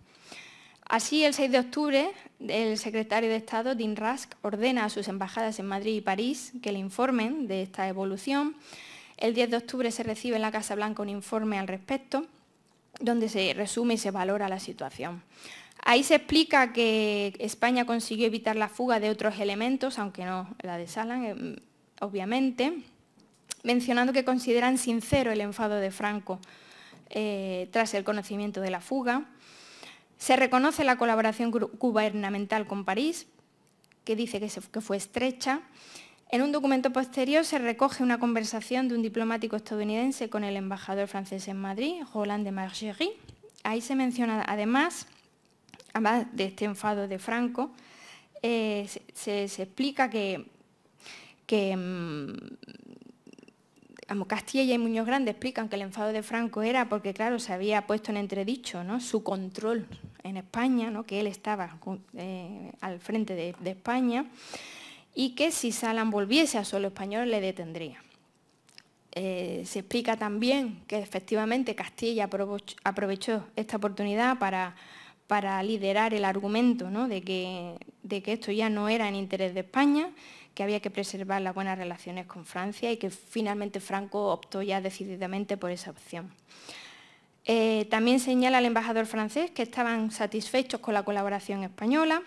S3: Así, el 6 de octubre, el secretario de Estado, Dean Rask, ordena a sus embajadas en Madrid y París que le informen de esta evolución. El 10 de octubre se recibe en la Casa Blanca un informe al respecto, donde se resume y se valora la situación. Ahí se explica que España consiguió evitar la fuga de otros elementos, aunque no la de Salan, em, obviamente mencionando que consideran sincero el enfado de Franco eh, tras el conocimiento de la fuga. Se reconoce la colaboración gubernamental con París, que dice que, fue estrecha. En un documento posterior se recoge una conversación de un diplomático estadounidense con el embajador francés en Madrid, Roland de Margerie. Ahí se menciona además, además de este enfado de Franco, eh, se, explica que, que mm, Castilla y Muñoz Grande explican que el enfado de Franco era porque, claro, se había puesto en entredicho su control en España, ¿no? que él estaba eh, al frente de, España, y que si Salam volviese a solo español le detendría. Eh, se explica también que efectivamente Castilla aprovechó esta oportunidad para, para liderar el argumento de, que, de que esto ya no era en interés de España, que había que preservar las buenas relaciones con Francia y que finalmente Franco optó ya decididamente por esa opción. Eh, también señala el embajador francés que estaban satisfechos con la colaboración española.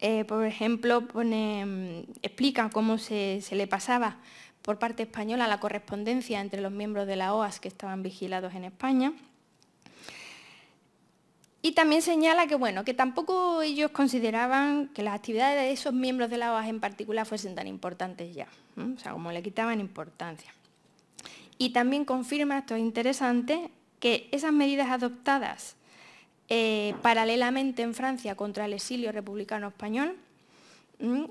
S3: Eh, por ejemplo, mm, explica cómo se le pasaba por parte española la correspondencia entre los miembros de la OAS que estaban vigilados en España. Y también señala que, bueno, que tampoco ellos consideraban que las actividades de esos miembros de la OAS e en particular fuesen tan importantes ya, o sea, como le quitaban importancia. Y también confirma, esto es interesante, que esas medidas adoptadas eh, paralelamente en Francia contra el exilio republicano español,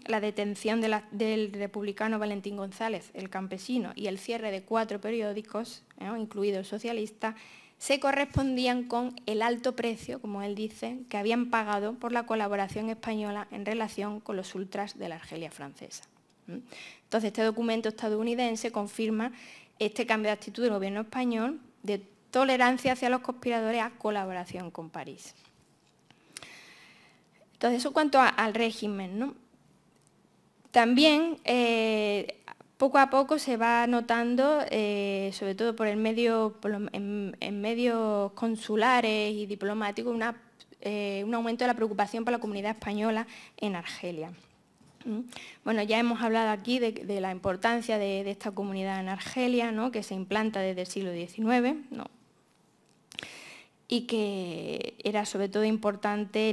S3: la detención del republicano Valentín González, el campesino, y el cierre de cuatro periódicos, ¿eh? incluido el socialista, se correspondían con el alto precio, como él dice, que habían pagado por la colaboración española en relación con los ultras de la Argelia francesa. Entonces, este documento estadounidense confirma este cambio de actitud del gobierno español de tolerancia hacia los conspiradores a colaboración con París. Entonces, eso cuanto al régimen. También eh, poco a poco se va notando, eh, sobre todo por el medio, en, medios consulares y diplomáticos, eh, un aumento de la preocupación por la comunidad española en Argelia. Bueno, ya hemos hablado aquí de, la importancia de, esta comunidad en Argelia, ¿no? que se implanta desde el siglo XIX y que era sobre todo importante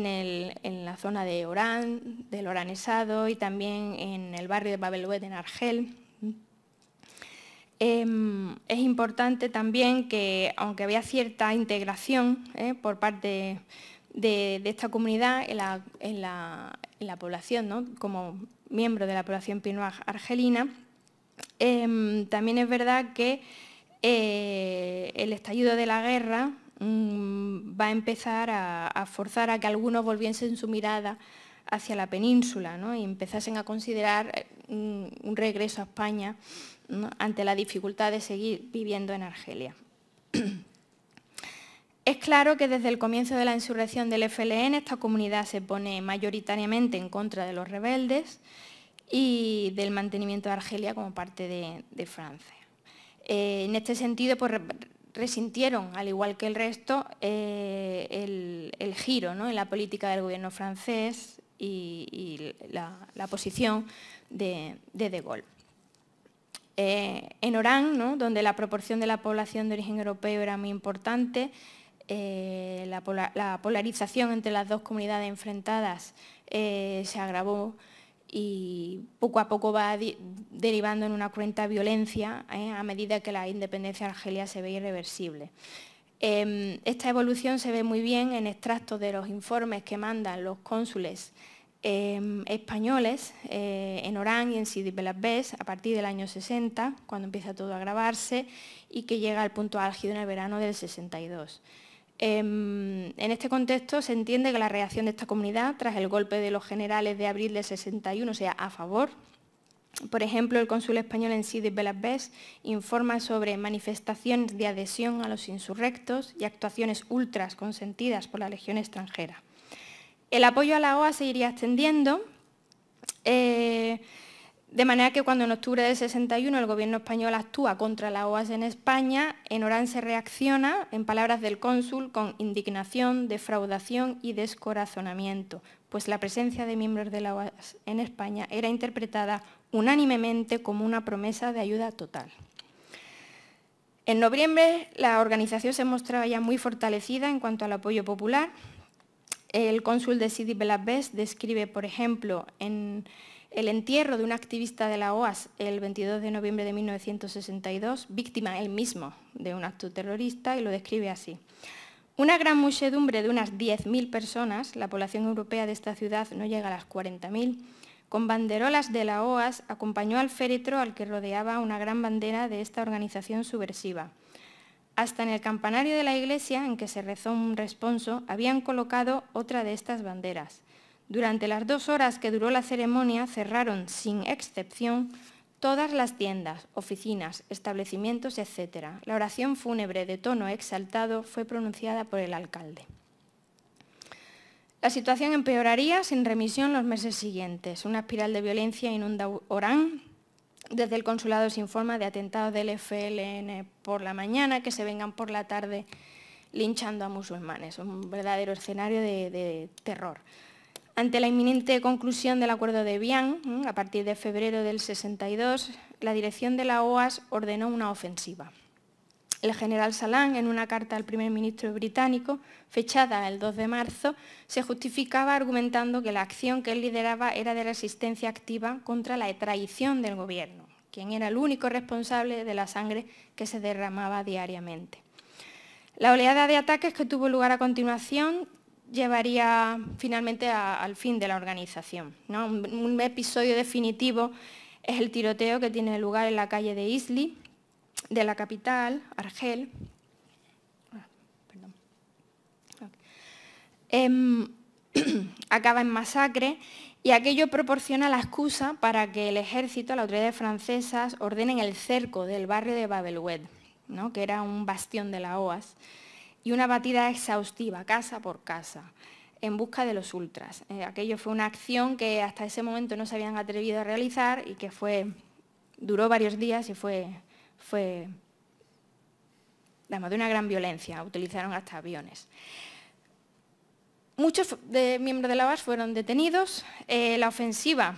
S3: en, la zona de Orán, del Oranesado y también en el barrio de Babelhuet, en Argel. Em, es importante también que, aunque había cierta integración eh, por parte de, esta comunidad en la, población, como miembro de la población pinoa argelina, em, también es verdad que eh, el estallido de la guerra mm, va a empezar a, a forzar a que algunos volviesen su mirada hacia la península ¿no? y empezasen a considerar eh, un, regreso a España ante la dificultad de seguir viviendo en Argelia. Es claro que desde el comienzo de la insurrección del FLN esta comunidad se pone mayoritariamente en contra de los rebeldes y del mantenimiento de Argelia como parte de, Francia. Eh, en este sentido, pues, resintieron, al igual que el resto, eh, el, giro en la política del gobierno francés y, la, posición de De, Gaulle. Eh, en Orán, donde la proporción de la población de origen europeo era muy importante, eh, la, polarización entre las dos comunidades enfrentadas eh, se agravó y poco a poco va derivando en una cruenta violencia a medida que la independencia de Argelia se ve irreversible. Em, esta evolución se ve muy bien en extractos de los informes que mandan los cónsules em, españoles eh, en Orán y en Sidi Belabés a partir del año 60, cuando empieza todo a grabarse y que llega al punto álgido en el verano del 62. Em, en este contexto se entiende que la reacción de esta comunidad tras el golpe de los generales de abril del 61 sea a favor por ejemplo, el cónsul español en Sidi bel informa sobre manifestaciones de adhesión a los insurrectos y actuaciones ultras consentidas por la Legión extranjera. El apoyo a la OA seguiría extendiendo, eh, de manera que cuando en octubre de 61 el gobierno español actúa contra la OAS en España, en Orán se reacciona, en palabras del cónsul, con indignación, defraudación y descorazonamiento, pues la presencia de miembros de la OAS en España era interpretada unánimemente como una promesa de ayuda total. En noviembre la organización se mostraba ya muy fortalecida en cuanto al apoyo popular. El cónsul de Sidi Belabés describe, por ejemplo, en el entierro de un activista de la OAS el 22 de noviembre de 1962, víctima él mismo de un acto terrorista, y lo describe así. Una gran muchedumbre de unas 10.000 personas, la población europea de esta ciudad no llega a las 40.000, con banderolas de la OAS acompañó al féretro al que rodeaba una gran bandera de esta organización subversiva. Hasta en el campanario de la iglesia, en que se rezó un responso, habían colocado otra de estas banderas. Durante las dos horas que duró la ceremonia cerraron, sin excepción, todas las tiendas, oficinas, establecimientos, etc. La oración fúnebre de tono exaltado fue pronunciada por el alcalde. La situación empeoraría sin remisión los meses siguientes. Una espiral de violencia inunda Orán. Desde el consulado se informa de atentados del FLN por la mañana, que se vengan por la tarde linchando a musulmanes. Un verdadero escenario de, de terror. Ante la inminente conclusión del Acuerdo de Bian, a partir de febrero del 62, la dirección de la OAS ordenó una ofensiva. El general Salán, en una carta al primer ministro británico, fechada el 2 de marzo, se justificaba argumentando que la acción que él lideraba era de resistencia activa contra la traición del gobierno, quien era el único responsable de la sangre que se derramaba diariamente. La oleada de ataques que tuvo lugar a continuación llevaría finalmente al fin de la organización. Un, episodio definitivo es el tiroteo que tiene lugar en la calle de Isli, de la capital, Argel. Ah, em, acaba en masacre y aquello proporciona la excusa para que el ejército, las autoridades francesas, ordenen el cerco del barrio de Babelwed, que era un bastión de la OAS y una batida exhaustiva, casa por casa, en busca de los ultras. Eh, aquello fue una acción que hasta ese momento no se habían atrevido a realizar y que duró varios días y fue, de una gran violencia, utilizaron hasta aviones. Muchos miembros de la OAS fueron detenidos. Eh, la ofensiva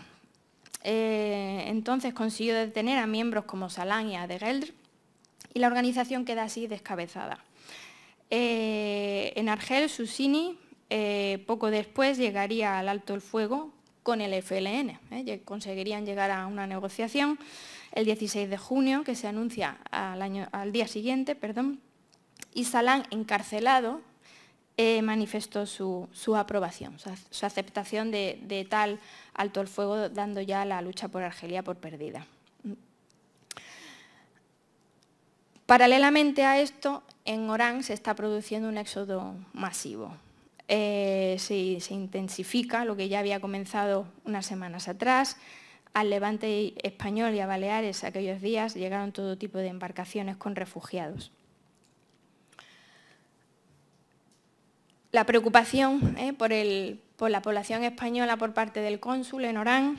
S3: eh, entonces consiguió detener a miembros como Salán y Gelder y la organización queda así descabezada. Eh, en Argel, Susini, eh, poco después llegaría al alto el fuego con el FLN. Eh, conseguirían llegar a una negociación el 16 de junio, que se anuncia al, día siguiente, perdón, y Salán, encarcelado, manifestó su, aprobación, su, aceptación de tal alto el fuego, dando ya la lucha por Argelia por perdida. Paralelamente a esto, en Orán se está produciendo un éxodo masivo. Eh, se, intensifica lo que ya había comenzado unas semanas atrás. Al levante español y a Baleares aquellos días llegaron todo tipo de embarcaciones con refugiados. La preocupación eh, por, la población española por parte del cónsul en Orán,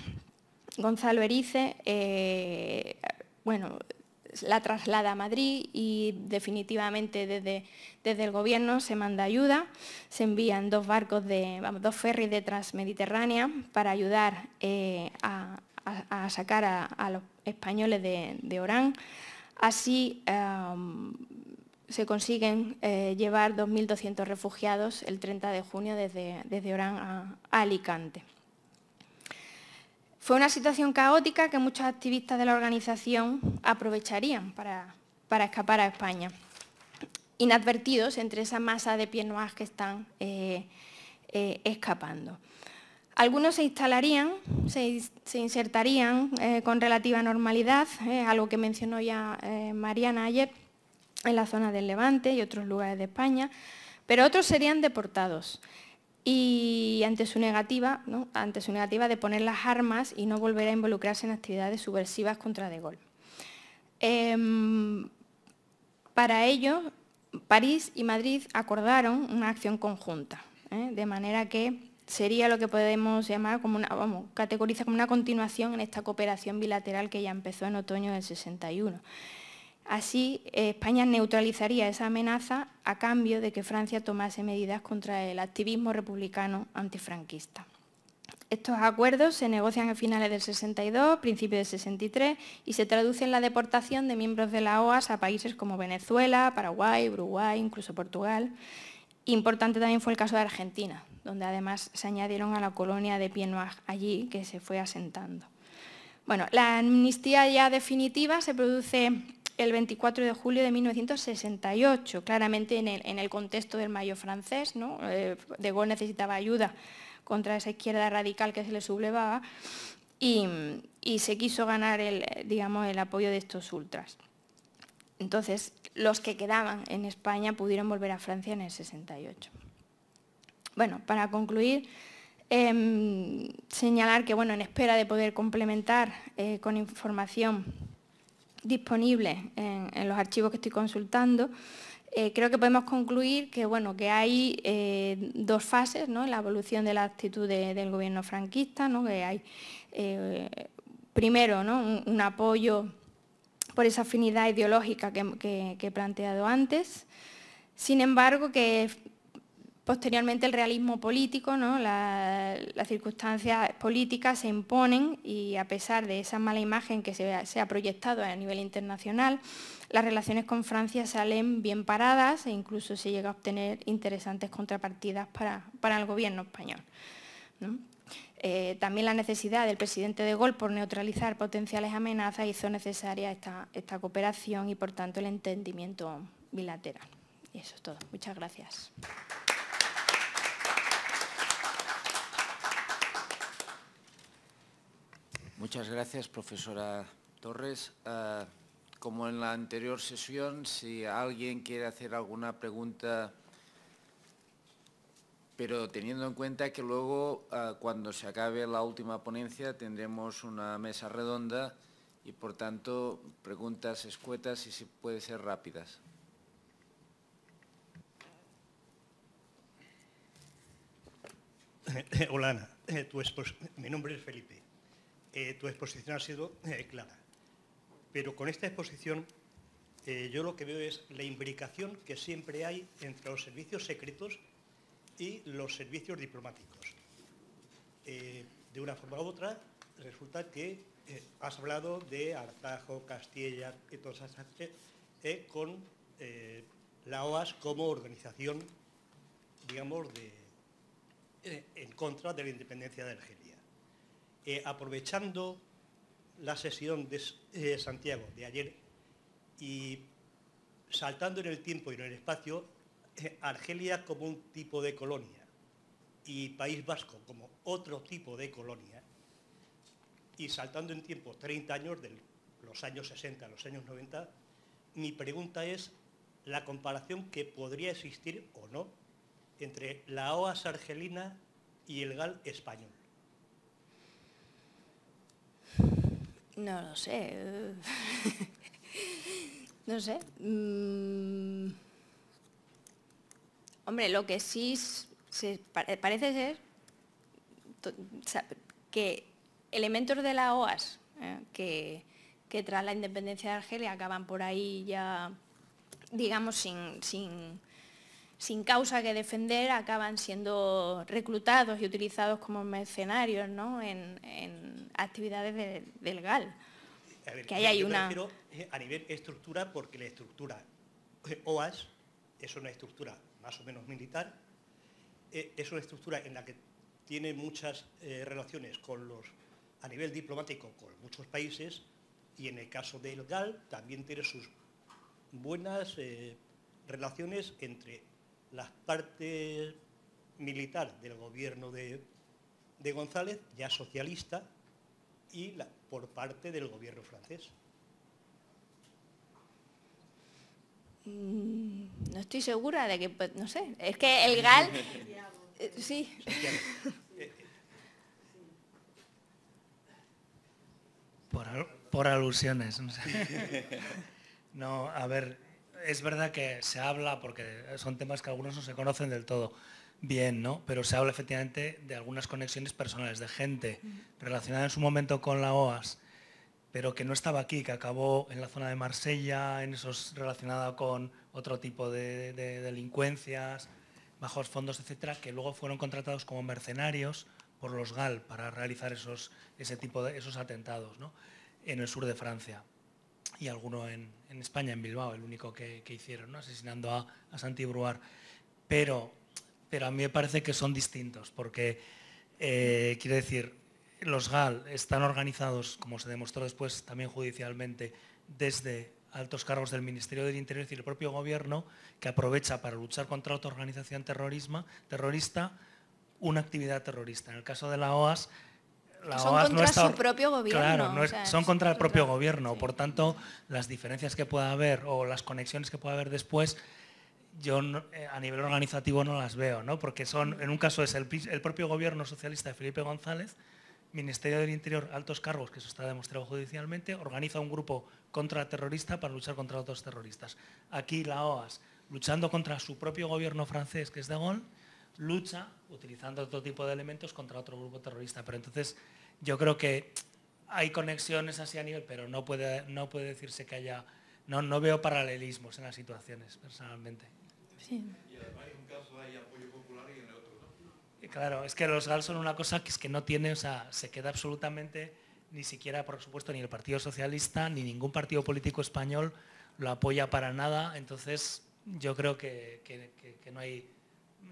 S3: Gonzalo Erice, eh, bueno, la traslada a Madrid y definitivamente desde, el gobierno se manda ayuda, se envían dos barcos, de, dos ferries de Transmediterránea para ayudar eh, a, sacar a, los españoles de, Orán. Así em, se consiguen eh, llevar 2.200 refugiados el 30 de junio desde, desde Orán a Alicante. Fue una situación caótica que muchos activistas de la organización aprovecharían para, escapar a España, inadvertidos entre esa masa de pies que están eh, eh, escapando. Algunos se instalarían, se, insertarían eh, con relativa normalidad, algo que mencionó ya Mariana ayer, en la zona del Levante y otros lugares de España, pero otros serían deportados y ante su negativa, ante negativa de poner las armas y no volver a involucrarse en actividades subversivas contra De Gaulle. Em, para ello, París y Madrid acordaron una acción conjunta, ¿eh? de manera que sería lo que podemos llamar como una, vamos, categoriza como una continuación en esta cooperación bilateral que ya empezó en otoño del 61. Así, eh, España neutralizaría esa amenaza a cambio de que Francia tomase medidas contra el activismo republicano antifranquista. Estos acuerdos se negocian a finales del 62, principios del 63 y se traducen en la deportación de miembros de la OAS a países como Venezuela, Paraguay, Uruguay, incluso Portugal. Importante también fue el caso de Argentina, donde además se añadieron a la colonia de Pienoir allí que se fue asentando. Bueno, la amnistía ya definitiva se produce el 24 de julio de 1968, claramente en el, contexto del mayo francés. Eh, de Gaulle necesitaba ayuda contra esa izquierda radical que se le sublevaba y, se quiso ganar el, digamos, el apoyo de estos ultras. Entonces, los que quedaban en España pudieron volver a Francia en el 68. Bueno, para concluir, em, señalar que bueno, en espera de poder complementar eh, con información disponibles en, los archivos que estoy consultando, eh, creo que podemos concluir que, bueno, que hay eh, dos fases en la evolución de la actitud del gobierno franquista, ¿no? que hay eh, primero un, apoyo por esa afinidad ideológica que he planteado antes, sin embargo, que Posteriormente el realismo político, las circunstancias políticas se imponen y a pesar de esa mala imagen que se, ha proyectado a nivel internacional, las relaciones con Francia salen bien paradas e incluso se llega a obtener interesantes contrapartidas para, el gobierno español. Eh, también la necesidad del presidente de Gol por neutralizar potenciales amenazas hizo necesaria esta cooperación y por tanto el entendimiento bilateral. Y eso es todo. Muchas gracias.
S2: Muchas gracias, profesora Torres. Ah, como en la anterior sesión, si alguien quiere hacer alguna pregunta, pero teniendo en cuenta que luego, ah, cuando se acabe la última ponencia, tendremos una mesa redonda y, por tanto, preguntas escuetas y si puede ser rápidas.
S1: Hola, Ana. Eh, pues, pues, mi nombre es Felipe. Eh, tu exposición ha sido eh, clara. Pero con esta exposición eh, yo lo que veo es la imbricación que siempre hay entre los servicios secretos y los servicios diplomáticos. de una forma u otra, resulta que has hablado de Artajo, Castilla y todas esas con la OAS como organización, digamos, en contra de la independencia del Argelia. Eh, aprovechando la sesión eh, de Santiago de ayer y saltando en el tiempo y en el espacio, eh, Argelia como un tipo de colonia y País Vasco como otro tipo de colonia, y saltando en tiempo 30 años, de los años 60 a los años 90, mi pregunta es la comparación que podría existir o no entre la OAS argelina y el GAL español.
S3: No lo sé. no sé. Mm. Hombre, lo que sí se parece ser que elementos de la OAS eh, que, tras la independencia de Argelia acaban por ahí ya, digamos, sin sin causa que defender acaban siendo reclutados y utilizados como mercenarios en, actividades del GAL.
S1: A ver, que ahí hay una... Eh, a nivel estructura porque la estructura eh, OAS es una estructura más o menos militar, eh, es una estructura en la que tiene muchas relaciones con los, a nivel diplomático con muchos países y en el caso del GAL también tiene sus buenas relaciones entre las partes militares del gobierno de, González, ya socialista, y por parte del gobierno francés.
S3: Mm, no estoy segura de que, no sé, es que el GAL... Eh, sí.
S4: Por, por alusiones. No, sé. no a ver, es verdad que se habla, porque son temas que algunos no se conocen del todo bien, ¿no? Pero se habla efectivamente de algunas conexiones personales de gente relacionada en su momento con la OAS, pero que no estaba aquí, que acabó en la zona de Marsella, en esos relacionada con otro tipo de, delincuencias, bajos fondos, etcétera, que luego fueron contratados como mercenarios por los GAL para realizar esos, ese tipo de esos atentados, ¿no? En el sur de Francia y alguno en, en España, en Bilbao, el único que, hicieron, asesinando a, a Santi Bruar. Pero, a mí me parece que son distintos, porque eh, quiero decir, los GAL están organizados, como se demostró después también judicialmente, desde altos cargos del Ministerio del Interior, y el propio gobierno, que aprovecha para luchar contra otra organización terrorista una actividad terrorista. En el caso de la OAS, son contra su propio gobierno. son contra el propio gobierno. Por tanto, las diferencias que pueda haber o las conexiones que pueda haber después, yo eh, a nivel organizativo no las veo, Porque son, mm. en un caso es el, propio gobierno socialista de Felipe González, Ministerio del Interior, altos cargos, que eso está demostrado judicialmente, organiza un grupo contra terrorista para luchar contra otros terroristas. Aquí la OAS, luchando contra su propio gobierno francés, que es de Gaulle, lucha utilizando otro tipo de elementos contra otro grupo terrorista. Pero entonces yo creo que hay conexiones así a nivel, pero no puede, no puede decirse que haya... No, no veo paralelismos en las situaciones, personalmente.
S3: Sí. Y un apoyo popular en el
S4: otro Claro, es que los GAL son una cosa que es que no tiene, o sea, se queda absolutamente ni siquiera, por supuesto, ni el Partido Socialista, ni ningún partido político español lo apoya para nada. Entonces, yo creo que no hay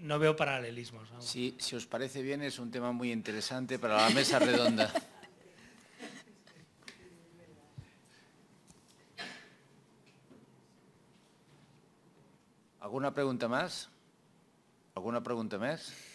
S4: no veo paralelismos.
S2: Sí, si os parece bien, es un tema muy interesante para la mesa redonda. ¿Alguna pregunta más? ¿Alguna pregunta más?